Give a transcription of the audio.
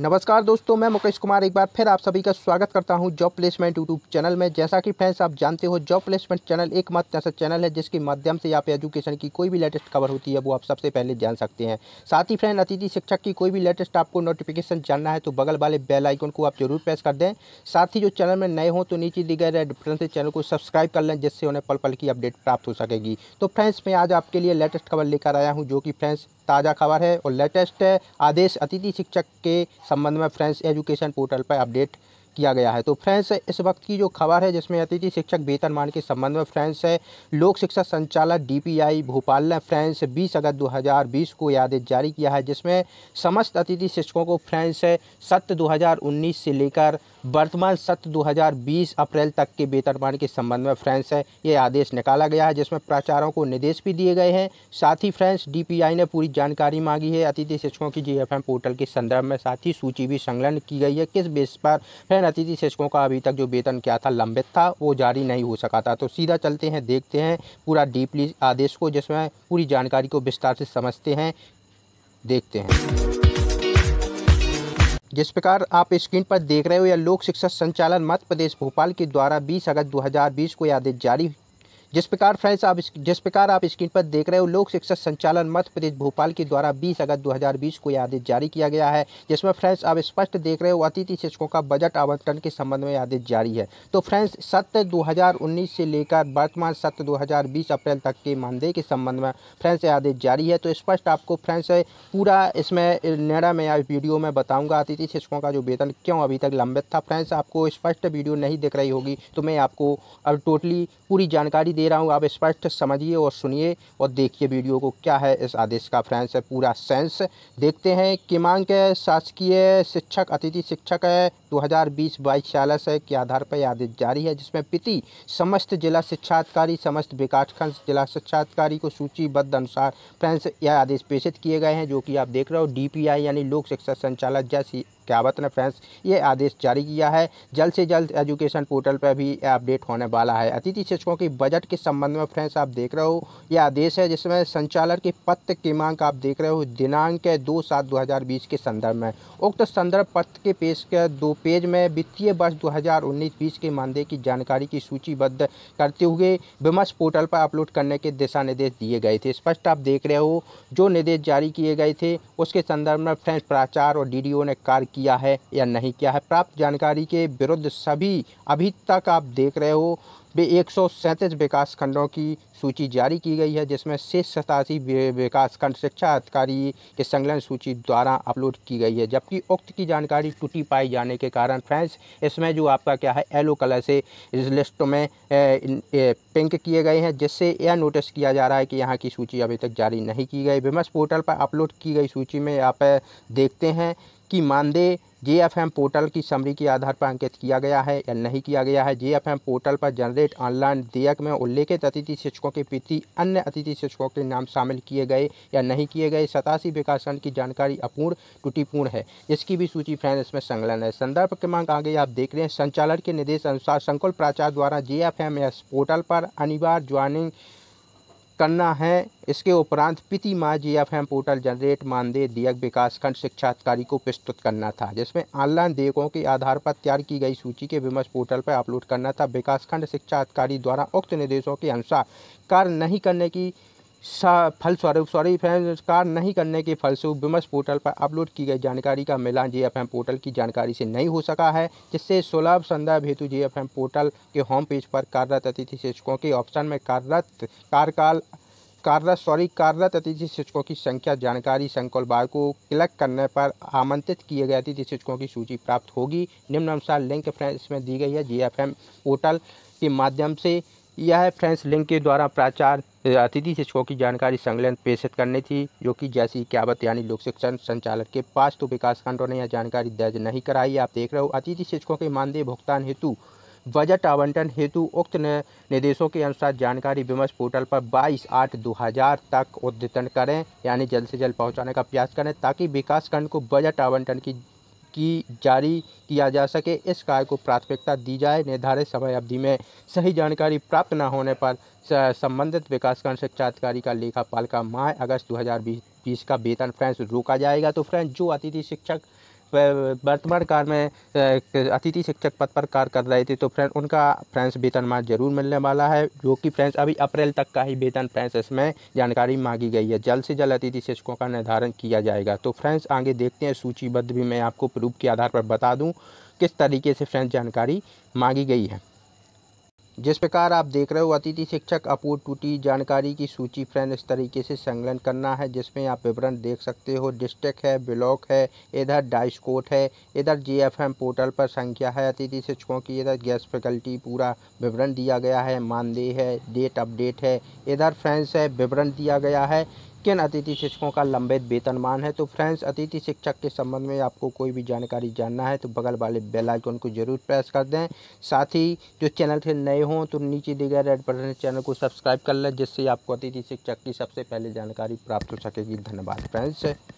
नमस्कार दोस्तों मैं मुकेश कुमार एक बार फिर आप सभी का स्वागत करता हूं जॉब प्लेसमेंट यूट्यूब चैनल में जैसा कि फ्रेंड्स आप जानते हो जॉब प्लेसमेंट चैनल एक मत ऐसा चैनल है जिसके माध्यम से आप एजुकेशन की कोई भी लेटेस्ट खबर होती है वो आप सबसे पहले जान सकते हैं साथ ही फ्रेंड अतिथि शिक्षक की कोई भी लेटेस्ट आपको नोटिफिकेशन जानना है तो बगल वाले बेल आइकन को आप जरूर प्रेस कर दें साथ ही जो चैनल में नए हों तो नीचे दी गए रेड बटन से चैनल को सब्सक्राइब कर लें जिससे उन्हें पल पल की अपडेट प्राप्त हो सकेगी तो फ्रेंड्स मैं आज आपके लिए लेटेस्ट खबर लेकर आया हूँ जो कि फ्रेंड्स ताज़ा खबर है और लेटेस्ट है आदेश अतिथि शिक्षक के संबंध में फ्रेंड्स एजुकेशन पोर्टल पर अपडेट किया गया है तो फ्रेंड्स इस वक्त की जो खबर है जिसमें अतिथि शिक्षक वेतन मान के संबंध में फ्रेंड्स है लोक शिक्षा संचालक डीपीआई भोपाल ने फ्रेंड्स 20 अगस्त 2020 को यह आदेश जारी किया है जिसमें समस्त अतिथि शिक्षकों को फ्रेंड्स सत्र 2019 से लेकर वर्तमान सत्र 2020 अप्रैल तक के वेतनमान के संबंध में फ्रेंस है ये आदेश निकाला गया है जिसमें प्राचारों को निर्देश भी दिए गए हैं साथ ही फ्रेंस डीपीआई ने पूरी जानकारी मांगी है अतिथि शिक्षकों की जीएफएम पोर्टल के संदर्भ में साथ ही सूची भी संलग्न की गई है किस बेस पर फ्रेन अतिथि शिक्षकों का अभी तक जो वेतन क्या था लंबित था वो जारी नहीं हो सका था तो सीधा चलते हैं देखते हैं पूरा डीपली आदेश को जिसमें पूरी जानकारी को विस्तार से समझते हैं देखते हैं जिस प्रकार आप स्क्रीन पर देख रहे हो यह लोक शिक्षा संचालन मध्य प्रदेश भोपाल के द्वारा 20 अगस्त 2020 को यह आदेश जारी जिस प्रकार फ्रेंड्स आप जिस प्रकार आप स्क्रीन पर देख रहे हो लोक शिक्षा संचालन मध्य प्रदेश भोपाल के द्वारा 20 अगस्त 2020 को यह आदेश जारी किया गया है जिसमें फ्रेंड्स आप स्पष्ट देख रहे हो अतिथि शिक्षकों का बजट आवंटन के संबंध में आदेश जारी है तो फ्रेंड्स सत्र दो से लेकर वर्तमान सत्र दो अप्रैल तक के मानदेय के संबंध में फ्रेंड्स आदेश जारी है तो स्पष्ट आपको फ्रेंड्स पूरा इसमें निर्णय में या वीडियो में बताऊँगा अतिथि शिक्षकों का जो वेतन क्यों अभी तक लंबित था फ्रेंड्स आपको स्पष्ट वीडियो नहीं दिख रही होगी तो मैं आपको अब टोटली पूरी जानकारी दे रहा हूँ आप स्पष्ट समझिए और सुनिए और देखिए वीडियो को क्या है इस आदेश का फ्रेंड्स है पूरा सेंस देखते हैं क्रमांक है शासकीय शिक्षक अतिथि शिक्षक है दो हज़ार बीस बाईस छियालीस है के आधार पर आदेश जारी है जिसमें पिति समस्त जिला शिक्षा अधिकारी समस्त विकासखंड जिला शिक्षा अधिकारी को सूचीबद्ध अनुसार फ्रेंड्स यह आदेश प्रेषित किए गए हैं जो कि आप देख रहे हो डी यानी लोक शिक्षा संचालक जैसी सत्यावत ने फ्रेंड्स ये आदेश जारी किया है जल्द से जल्द एजुकेशन पोर्टल पर भी अपडेट होने वाला है अतिथि शिक्षकों के बजट के संबंध में फ्रेंड्स आप देख रहे हो यह आदेश है जिसमें संचालक के पत्र की मांग आप देख रहे हो दिनांक है दो सात दो हज़ार बीस के संदर्भ में उक्त संदर्भ पत्र के पेश के दो पेज में वित्तीय वर्ष दो हज़ार उन्नीस बीस के मानदेय की जानकारी की सूचीबद्ध करते हुए विमर्श पोर्टल पर अपलोड करने के दिशा निर्देश दिए गए थे स्पष्ट आप देख रहे हो जो निर्देश जारी किए गए थे उसके संदर्भ में फ्रेंड्स प्राचार और डीडीओ ने कार्य किया है या नहीं किया है प्राप्त जानकारी के विरुद्ध सभी अभी तक आप देख रहे हो वे एक विकास खंडों की सूची जारी की गई है जिसमें से सतासी विकास खंड शिक्षा अधिकारी के संकलन सूची द्वारा अपलोड की गई है जबकि उक्त की जानकारी टूटी पाई जाने के कारण फ्रेंड्स इसमें जो आपका क्या है येलो कलर से इस लिस्ट में ए, ए, पिंक किए गए हैं जिससे यह नोटिस किया जा रहा है कि यहाँ की सूची अभी तक जारी नहीं की गई विमर्श पोर्टल पर अपलोड की गई सूची में आप देखते हैं कि मानदेय जे एफ एम पोर्टल की समरी के आधार पर अंकित किया गया है या नहीं किया गया है जे एफ एम पोर्टल पर जनरेट ऑनलाइन देयक में उल्लेखित अतिथि शिक्षकों के प्रति अन्य अतिथि शिक्षकों के नाम शामिल किए गए या नहीं किए गए सतासी खंड की जानकारी अपूर्ण त्रुटिपूर्ण है इसकी भी सूची फ्रेंड इसमें संलग्न है संदर्भ क्रमांक आगे आप देख रहे हैं संचालन के निर्देश अनुसार संकुल प्राचार्य द्वारा J F M S portal पर अनिवार्य ज्वाइनिंग करना है इसके उपरांत पिति माँ G F M portal generate मानदेय दियक विकासखंड शिक्षाधिकारी को प्रस्तुत करना था जिसमें ऑनलाइन देयकों के आधार पर तैयार की गई सूची के विमर्श पोर्टल पर अपलोड करना था विकासखंड शिक्षा अधिकारी द्वारा उक्त निर्देशों के अनुसार कार्य नहीं करने की फलस्वरूप सॉरी संस्कार नहीं करने के फलस्वरूप विमर्श पोर्टल पर अपलोड की गई जानकारी का मिलान जी एम पोर्टल की जानकारी से नहीं हो सका है जिससे सुलभ संदर्भ हेतु जी एम पोर्टल के होम पेज पर कार्यरत अतिथि शिक्षकों के ऑप्शन में कार्यरत कार्यकाल कार्यरत सॉरी कार्यरत अतिथि शिक्षकों की संख्या जानकारी संकुल बार को क्लिक करने पर आमंत्रित किए गए अतिथि शिक्षकों की सूची प्राप्त होगी निम्नानुसार लिंक फ्रेंड्स में दी गई है जी एम पोर्टल के माध्यम से यह फ्रेंड्स लिंक के द्वारा प्राचार अतिथि शिक्षकों की जानकारी संकलन प्रेषित करनी थी जो कि जैसी क्यावत यानी लोक शिक्षण संचालक के पास तो विकासखंडों ने यह जानकारी दर्ज नहीं कराई आप देख रहे हो अतिथि शिक्षकों के मानदेय भुगतान हेतु बजट आवंटन हेतु उक्त निर्देशों के अनुसार जानकारी विमर्श पोर्टल पर 22 आठ 2000 तक उद्यतन करें यानी जल्द से जल्द पहुंचाने का प्रयास करें ताकि विकासखंड को बजट आवंटन की की जारी किया जा सके इस कार्य को प्राथमिकता दी जाए निर्धारित समय अवधि में सही जानकारी प्राप्त न होने पर संबंधित विकासकरण शिक्षा अधिकारी का लेखापाल का माह अगस्त 2020 का वेतन फ्रेंड्स रोका जाएगा तो फ्रेंड्स जो अतिथि शिक्षक वर्तमान काल में अतिथि शिक्षक पद पर कार्य कर रहे थे तो फ्रेंड उनका फ्रेंड्स मान जरूर मिलने वाला है जो कि फ्रेंड्स अभी अप्रैल तक का ही वेतन फ्रेंड्स इसमें जानकारी मांगी गई है जल्द से जल्द अतिथि शिक्षकों का निर्धारण किया जाएगा तो फ्रेंड्स आगे देखते हैं सूचीबद्ध भी मैं आपको प्रूफ के आधार पर बता दूँ किस तरीके से फ्रेंड्स जानकारी मांगी गई है जिस प्रकार आप देख रहे हो अतिथि शिक्षक अपूर्व टूटी जानकारी की सूची फ्रेंड इस तरीके से संलग्न करना है जिसमें आप विवरण देख सकते हो डिस्ट्रिक्ट है ब्लॉक है इधर डाइस है इधर जीएफएम पोर्टल पर संख्या है अतिथि शिक्षकों की इधर गैस फैकल्टी पूरा विवरण दिया गया है मानदेय है डेट अपडेट है इधर फ्रेंड्स है विवरण दिया गया है किन अतिथि शिक्षकों का लंबित वेतनमान है तो फ्रेंड्स अतिथि शिक्षक के संबंध में आपको कोई भी जानकारी जानना है तो बगल वाले बेल आइकन को जरूर प्रेस कर दें साथ ही जो चैनल से नए हों तो नीचे दिए गए रेड बटन चैनल को सब्सक्राइब कर लें जिससे आपको अतिथि शिक्षक की सबसे पहले जानकारी प्राप्त हो सकेगी धन्यवाद फ्रेंड्स